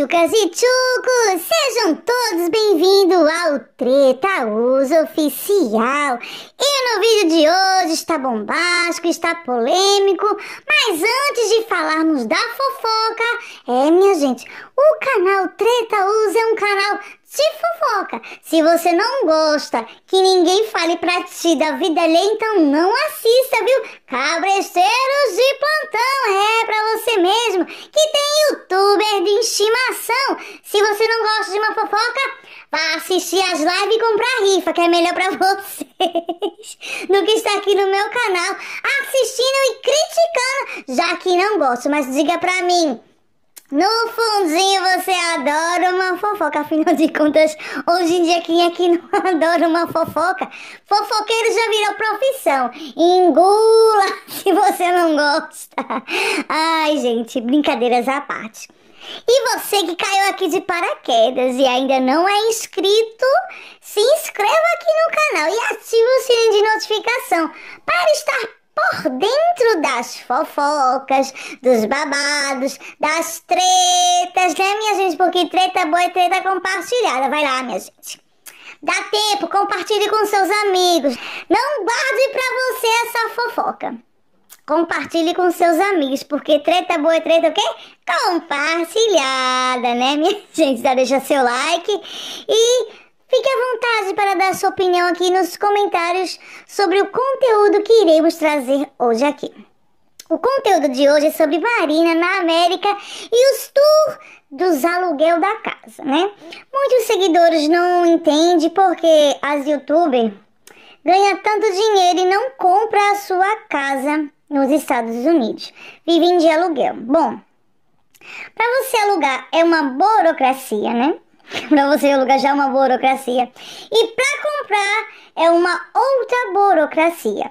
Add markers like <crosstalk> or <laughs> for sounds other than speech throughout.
Tchucas e tchucos, sejam todos bem-vindos ao Treta Uso Oficial. E no vídeo de hoje está bombástico, está polêmico, mas antes de falarmos da fofoca, é minha gente, o canal Treta Uso é um canal de fofoca. Se você não gosta que ninguém fale pra ti da vida alheia, então não assista, viu? Cabresteiros de plantão, é pra você mesmo que tem youtuber de estimação. Se você não gosta de uma fofoca, vá assistir as lives e comprar rifa, que é melhor pra <laughs> vocês do que estar aqui no meu canal assistindo e criticando, já que não gosto. Mas diga pra mim. No fundinho você adora uma fofoca, afinal de contas, hoje em dia quem é que não <laughs> adora uma fofoca? Fofoqueiro já virou profissão. Engula <laughs> se você não gosta. Ai, gente, brincadeiras à parte. E você que caiu aqui de paraquedas e ainda não é inscrito, se inscreva aqui no canal e ative o sininho de notificação para estar por dentro das fofocas, dos babados, das tretas, né, minha gente? Porque treta boa é treta compartilhada. Vai lá, minha gente. Dá tempo, compartilhe com seus amigos. Não guarde pra você essa fofoca. Compartilhe com seus amigos, porque treta boa é treta o quê? Compartilhada, né, minha <laughs> gente? Já deixa seu like e Fique à vontade para dar sua opinião aqui nos comentários sobre o conteúdo que iremos trazer hoje aqui. O conteúdo de hoje é sobre Marina na América e os tours dos aluguel da casa, né? Muitos seguidores não entendem porque as youtubers ganham tanto dinheiro e não compram a sua casa nos Estados Unidos. Vivem de aluguel. Bom, para você alugar é uma burocracia, né? para você, lugar já é uma burocracia. E para comprar é uma outra burocracia.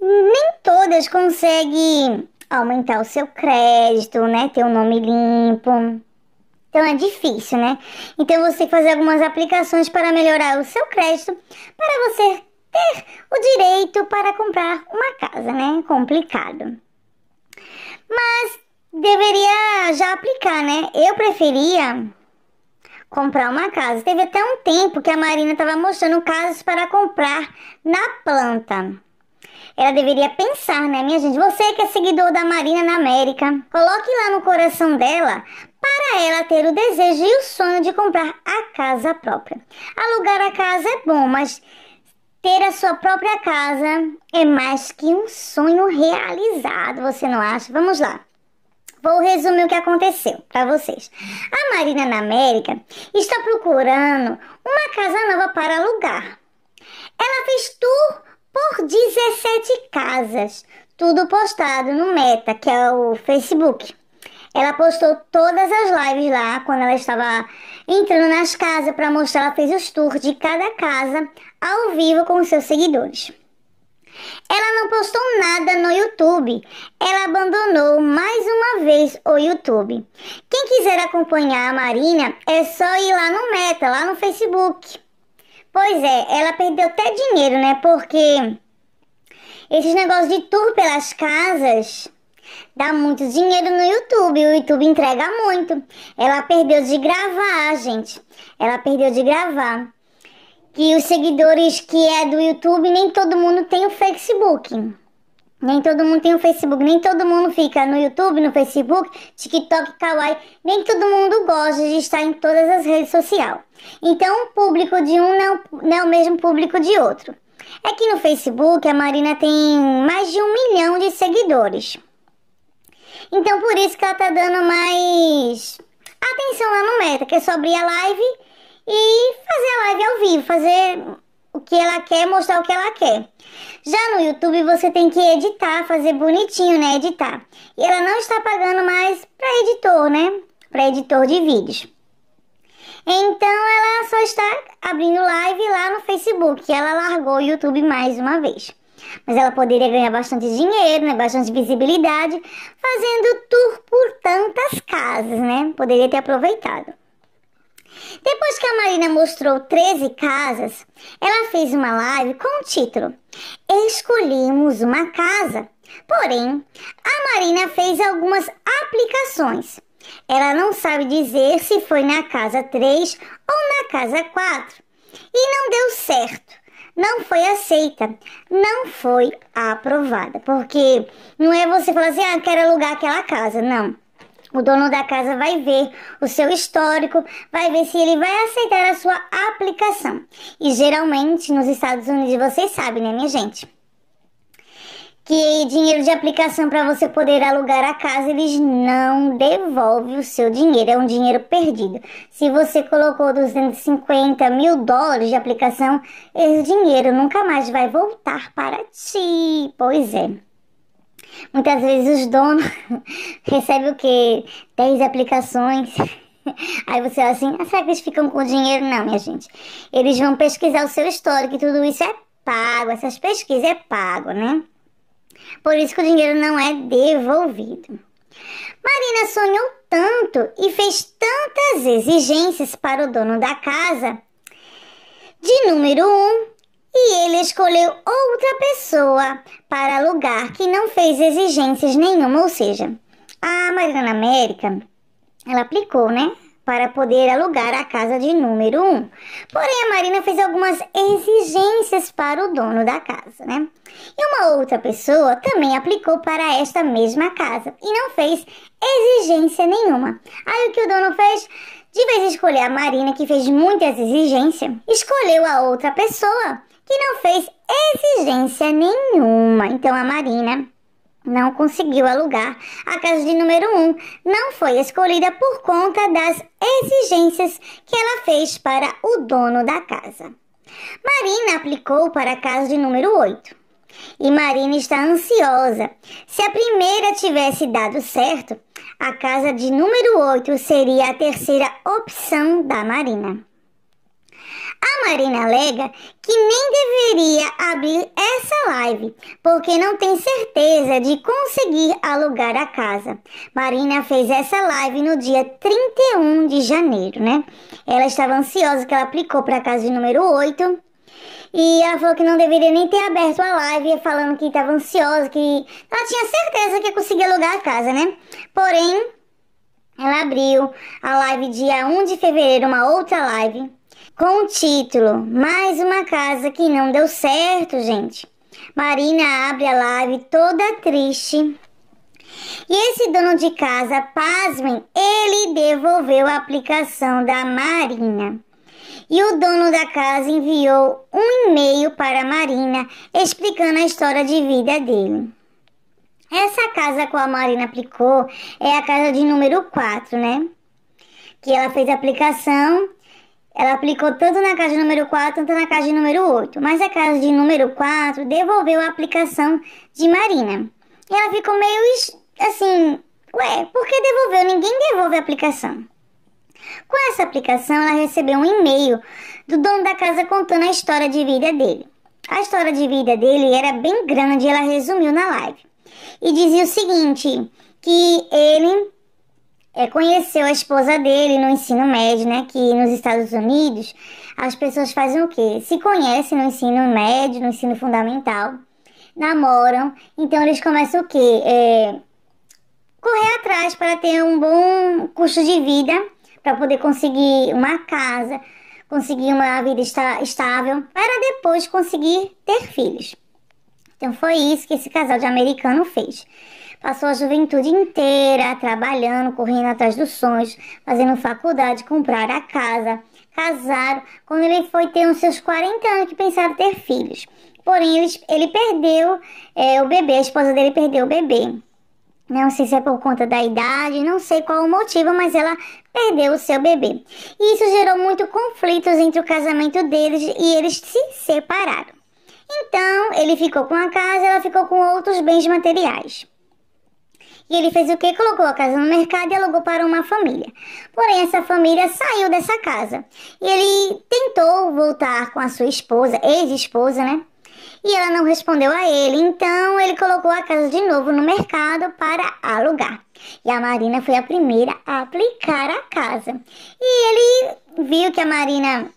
Nem todas conseguem aumentar o seu crédito, né? Ter um nome limpo. Então é difícil, né? Então você tem que fazer algumas aplicações para melhorar o seu crédito, para você ter o direito para comprar uma casa, né? Complicado. Mas deveria já aplicar, né? Eu preferia comprar uma casa. Teve até um tempo que a Marina estava mostrando casas para comprar na planta. Ela deveria pensar, né, minha gente? Você que é seguidor da Marina na América, coloque lá no coração dela para ela ter o desejo e o sonho de comprar a casa própria. Alugar a casa é bom, mas ter a sua própria casa é mais que um sonho realizado, você não acha? Vamos lá. Vou resumir o que aconteceu para vocês. A Marina na América está procurando uma casa nova para alugar. Ela fez tour por 17 casas, tudo postado no Meta, que é o Facebook. Ela postou todas as lives lá quando ela estava entrando nas casas para mostrar. Ela fez os tours de cada casa ao vivo com seus seguidores. Ela não postou nada no YouTube. Ela abandonou Stories ou YouTube. Quem quiser acompanhar a Marina, é só ir lá no Meta, lá no Facebook. Pois é, ela perdeu até dinheiro, né? Porque esses negócios de tour pelas casas dá muito dinheiro no YouTube. O YouTube entrega muito. Ela perdeu de gravar, gente. Ela perdeu de gravar. Que os seguidores que é do YouTube, nem todo mundo tem o Facebook. Nem todo mundo tem um Facebook, nem todo mundo fica no YouTube, no Facebook, TikTok, Kawaii, nem todo mundo gosta de estar em todas as redes sociais. Então, o público de um é não é o mesmo público de outro. É que no Facebook a Marina tem mais de um milhão de seguidores. Então, por isso que ela tá dando mais atenção lá no Meta, que é só abrir a live e fazer a live ao vivo, fazer o que ela quer, mostrar o que ela quer. Já no YouTube você tem que editar, fazer bonitinho, né? Editar. E ela não está pagando mais para editor, né? Para editor de vídeos. Então ela só está abrindo live lá no Facebook. Ela largou o YouTube mais uma vez. Mas ela poderia ganhar bastante dinheiro, né? Bastante visibilidade, fazendo tour por tantas casas, né? Poderia ter aproveitado. Depois que a Marina mostrou 13 casas, ela fez uma live com o título Escolhemos uma casa. Porém, a Marina fez algumas aplicações. Ela não sabe dizer se foi na casa 3 ou na casa 4. E não deu certo. Não foi aceita. Não foi aprovada. Porque não é você falar assim, ah, quero alugar aquela casa. Não. O dono da casa vai ver o seu histórico, vai ver se ele vai aceitar a sua aplicação. E geralmente nos Estados Unidos, vocês sabem, né, minha gente? que dinheiro de aplicação para você poder alugar a casa, eles não devolvem o seu dinheiro, é um dinheiro perdido. Se você colocou 250 mil dólares de aplicação, esse dinheiro nunca mais vai voltar para ti. Pois é. Muitas vezes os donos <laughs> recebem o quê? 10 aplicações. <laughs> Aí você olha assim, ah, será que eles ficam com dinheiro? Não, minha gente. Eles vão pesquisar o seu histórico e tudo isso é pago. Essas pesquisas é pago, né? Por isso que o dinheiro não é devolvido. Marina sonhou tanto e fez tantas exigências para o dono da casa. De número um, e ele escolheu outra pessoa para lugar que não fez exigências nenhuma, ou seja, a Mariana América, ela aplicou, né? Para poder alugar a casa de número 1. Um. Porém, a Marina fez algumas exigências para o dono da casa, né? E uma outra pessoa também aplicou para esta mesma casa e não fez exigência nenhuma. Aí o que o dono fez? De vez em escolher a Marina, que fez muitas exigências, escolheu a outra pessoa que não fez exigência nenhuma. Então a Marina não conseguiu alugar a casa de número 1, um, não foi escolhida por conta das exigências que ela fez para o dono da casa. Marina aplicou para a casa de número 8. E Marina está ansiosa. Se a primeira tivesse dado certo, a casa de número 8 seria a terceira opção da Marina. Marina alega que nem deveria abrir essa live, porque não tem certeza de conseguir alugar a casa. Marina fez essa live no dia 31 de janeiro, né? Ela estava ansiosa que ela aplicou para a casa de número 8. E ela falou que não deveria nem ter aberto a live, falando que estava ansiosa, que ela tinha certeza que ia conseguir alugar a casa, né? Porém, ela abriu a live dia 1 de fevereiro, uma outra live, com o título Mais uma casa que não deu certo, gente. Marina abre a live toda triste. E esse dono de casa, pasmem, ele devolveu a aplicação da Marina. E o dono da casa enviou um e-mail para a Marina explicando a história de vida dele. Essa casa com a Marina aplicou é a casa de número 4, né? Que ela fez a aplicação ela aplicou tanto na casa número 4 quanto na casa número 8, mas a casa de número 4 devolveu a aplicação de Marina. E ela ficou meio assim: Ué, por que devolveu? Ninguém devolve a aplicação. Com essa aplicação, ela recebeu um e-mail do dono da casa contando a história de vida dele. A história de vida dele era bem grande, ela resumiu na live. E dizia o seguinte: que ele é, conheceu a esposa dele no ensino médio, né? Que nos Estados Unidos as pessoas fazem o quê? Se conhecem no ensino médio, no ensino fundamental, namoram, então eles começam o quê? É, correr atrás para ter um bom custo de vida, para poder conseguir uma casa, conseguir uma vida estável, para depois conseguir ter filhos. Então foi isso que esse casal de americano fez. Passou a juventude inteira trabalhando, correndo atrás dos sonhos, fazendo faculdade, comprar a casa, casaram. Quando ele foi ter uns seus 40 anos que pensaram ter filhos. Porém, ele, ele perdeu é, o bebê, a esposa dele perdeu o bebê. Não sei se é por conta da idade, não sei qual o motivo, mas ela perdeu o seu bebê. E isso gerou muito conflitos entre o casamento deles e eles se separaram. Então, ele ficou com a casa, ela ficou com outros bens materiais. E ele fez o que? Colocou a casa no mercado e alugou para uma família. Porém, essa família saiu dessa casa. E ele tentou voltar com a sua esposa, ex-esposa, né? E ela não respondeu a ele. Então, ele colocou a casa de novo no mercado para alugar. E a Marina foi a primeira a aplicar a casa. E ele viu que a Marina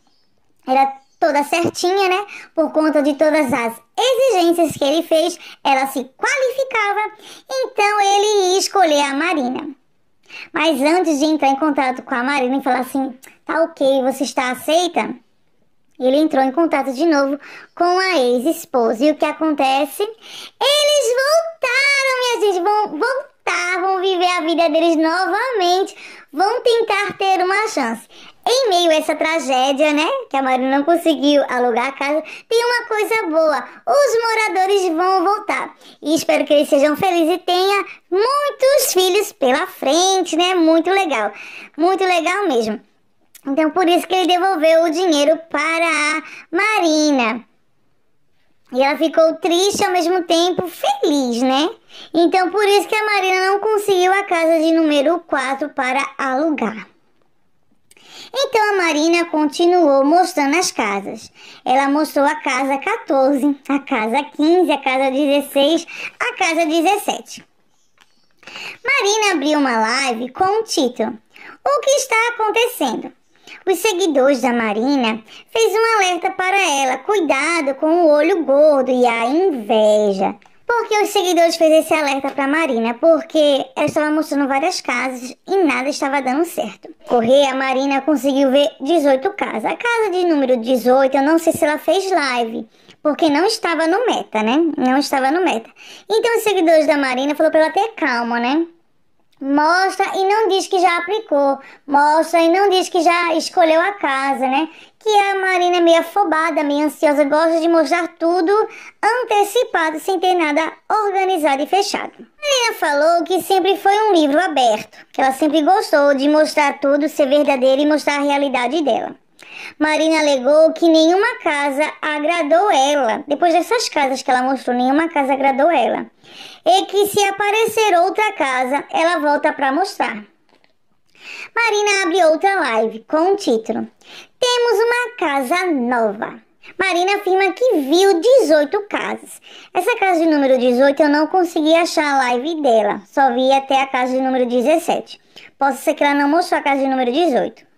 era toda certinha, né? Por conta de todas as exigências que ele fez, ela se qualificava, então ele ia escolher a Marina. Mas antes de entrar em contato com a Marina e falar assim, tá ok, você está aceita? Ele entrou em contato de novo com a ex-esposa. E o que acontece? Eles voltaram, minha gente. Vão voltar, vão viver a vida deles novamente vão tentar ter uma chance. Em meio a essa tragédia, né? Que a Maria não conseguiu alugar a casa, tem uma coisa boa: os moradores vão voltar. E espero que eles sejam felizes e tenha muitos filhos pela frente, né? Muito legal. Muito legal mesmo. Então, por isso que ele devolveu o dinheiro para a Marina. E ela ficou triste ao mesmo tempo feliz, né? Então por isso que a Marina não conseguiu a casa de número 4 para alugar. Então a Marina continuou mostrando as casas. Ela mostrou a casa 14, a casa 15, a casa 16, a casa 17. Marina abriu uma live com o título: O que está acontecendo? Os seguidores da Marina fez um alerta para ela: cuidado com o olho gordo e a inveja. Por que os seguidores fez esse alerta para Marina? Porque ela estava mostrando várias casas e nada estava dando certo. Correia, a Marina conseguiu ver 18 casas. A casa de número 18, eu não sei se ela fez live, porque não estava no meta, né? Não estava no meta. Então os seguidores da Marina falou para ela ter calma, né? mostra e não diz que já aplicou, mostra e não diz que já escolheu a casa, né? Que a Marina é meio afobada, meio ansiosa, gosta de mostrar tudo antecipado, sem ter nada organizado e fechado. Marina falou que sempre foi um livro aberto, que ela sempre gostou de mostrar tudo, ser verdadeira e mostrar a realidade dela. Marina alegou que nenhuma casa agradou ela. Depois dessas casas que ela mostrou, nenhuma casa agradou ela. E que se aparecer outra casa, ela volta para mostrar. Marina abre outra live com o título: Temos uma casa nova. Marina afirma que viu 18 casas. Essa casa de número 18 eu não consegui achar a live dela, só vi até a casa de número 17. Posso ser que ela não mostrou a casa de número 18.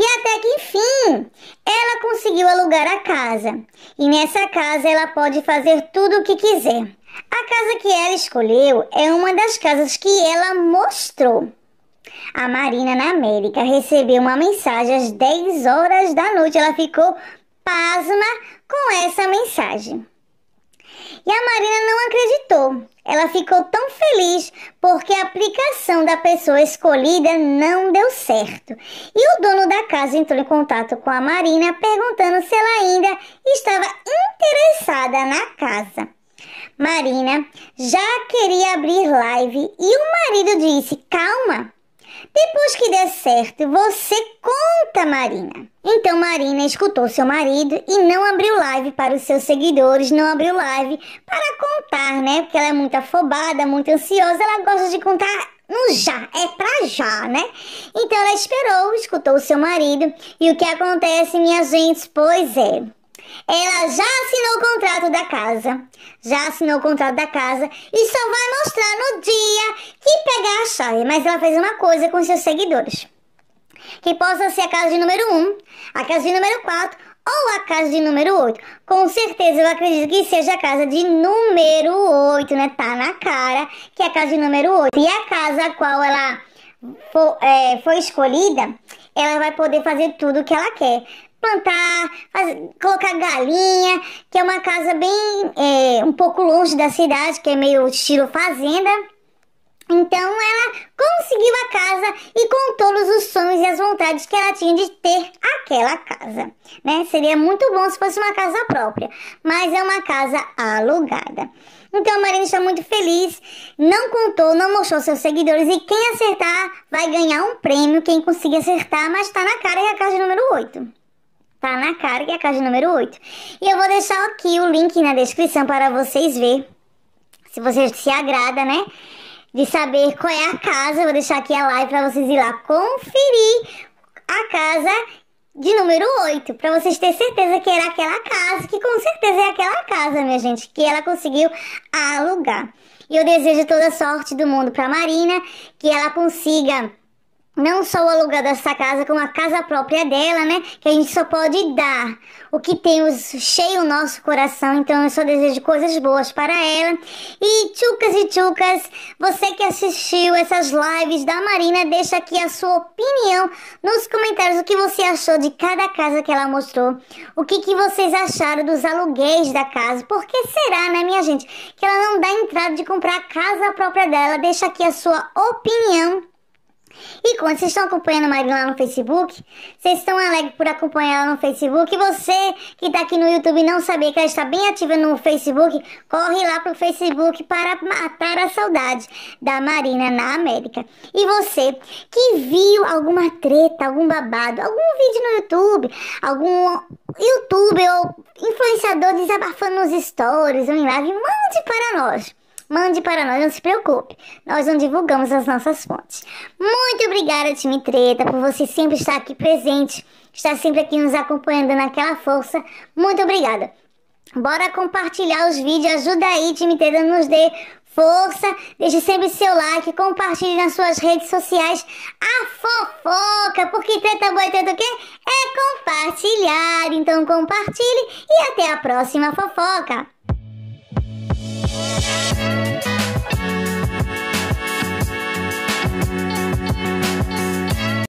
E até que enfim, ela conseguiu alugar a casa. E nessa casa ela pode fazer tudo o que quiser. A casa que ela escolheu é uma das casas que ela mostrou. A Marina na América recebeu uma mensagem às 10 horas da noite. Ela ficou pasma com essa mensagem. E a Marina não acreditou. Ela ficou tão feliz porque a aplicação da pessoa escolhida não deu certo. E o dono da casa entrou em contato com a Marina perguntando se ela ainda estava interessada na casa. Marina já queria abrir live e o marido disse: Calma, depois que der certo, você conta, Marina. Então Marina escutou seu marido e não abriu live para os seus seguidores, não abriu live para contar, né? Porque ela é muito afobada, muito ansiosa, ela gosta de contar no já, é pra já, né? Então ela esperou, escutou o seu marido e o que acontece, minha gente? Pois é, ela já assinou o contrato da casa, já assinou o contrato da casa e só vai mostrar no dia que pegar a chave. Mas ela fez uma coisa com seus seguidores, que possa ser a casa de número 1, a casa de número 4 ou a casa de número 8. Com certeza eu acredito que seja a casa de número 8, né? Tá na cara que é a casa de número 8. E a casa a qual ela for, é, foi escolhida, ela vai poder fazer tudo o que ela quer plantar, fazer, colocar galinha, que é uma casa bem é, um pouco longe da cidade, que é meio estilo fazenda. Então ela conseguiu a casa e com todos os sonhos e as vontades que ela tinha de ter aquela casa, né? Seria muito bom se fosse uma casa própria, mas é uma casa alugada. Então a Marina está muito feliz, não contou, não mostrou seus seguidores e quem acertar vai ganhar um prêmio, quem conseguir acertar, mas está na cara é a casa número 8. Tá na cara que é a caixa número 8. E eu vou deixar aqui o link na descrição para vocês ver. Se vocês se agrada, né? De saber qual é a casa, eu vou deixar aqui a live para vocês ir lá conferir a casa de número 8, para vocês terem certeza que era aquela casa, que com certeza é aquela casa, minha gente, que ela conseguiu alugar. E eu desejo toda a sorte do mundo para Marina, que ela consiga não só o aluguel dessa casa, como a casa própria dela, né? Que a gente só pode dar o que temos cheio o nosso coração. Então eu só desejo coisas boas para ela. E tchucas e tchucas, você que assistiu essas lives da Marina, deixa aqui a sua opinião nos comentários o que você achou de cada casa que ela mostrou. O que, que vocês acharam dos aluguéis da casa? Por que será, né, minha gente, que ela não dá entrada de comprar a casa própria dela? Deixa aqui a sua opinião e quando vocês estão acompanhando a Marina lá no Facebook, vocês estão alegres por acompanhar ela no Facebook. E você que está aqui no YouTube e não sabia que ela está bem ativa no Facebook, corre lá pro Facebook para matar a saudade da Marina na América. E você que viu alguma treta, algum babado, algum vídeo no YouTube, algum youtuber ou influenciador desabafando nos stories, um live, mande para nós. Mande para nós, não se preocupe. Nós não divulgamos as nossas fontes. Muito obrigada, time Treta, por você sempre estar aqui presente, estar sempre aqui nos acompanhando naquela força. Muito obrigada. Bora compartilhar os vídeos, ajuda aí, time Treta, nos dê força, deixe sempre seu like, compartilhe nas suas redes sociais a fofoca, porque treta boa e treta o quê? É compartilhar, então compartilhe e até a próxima fofoca!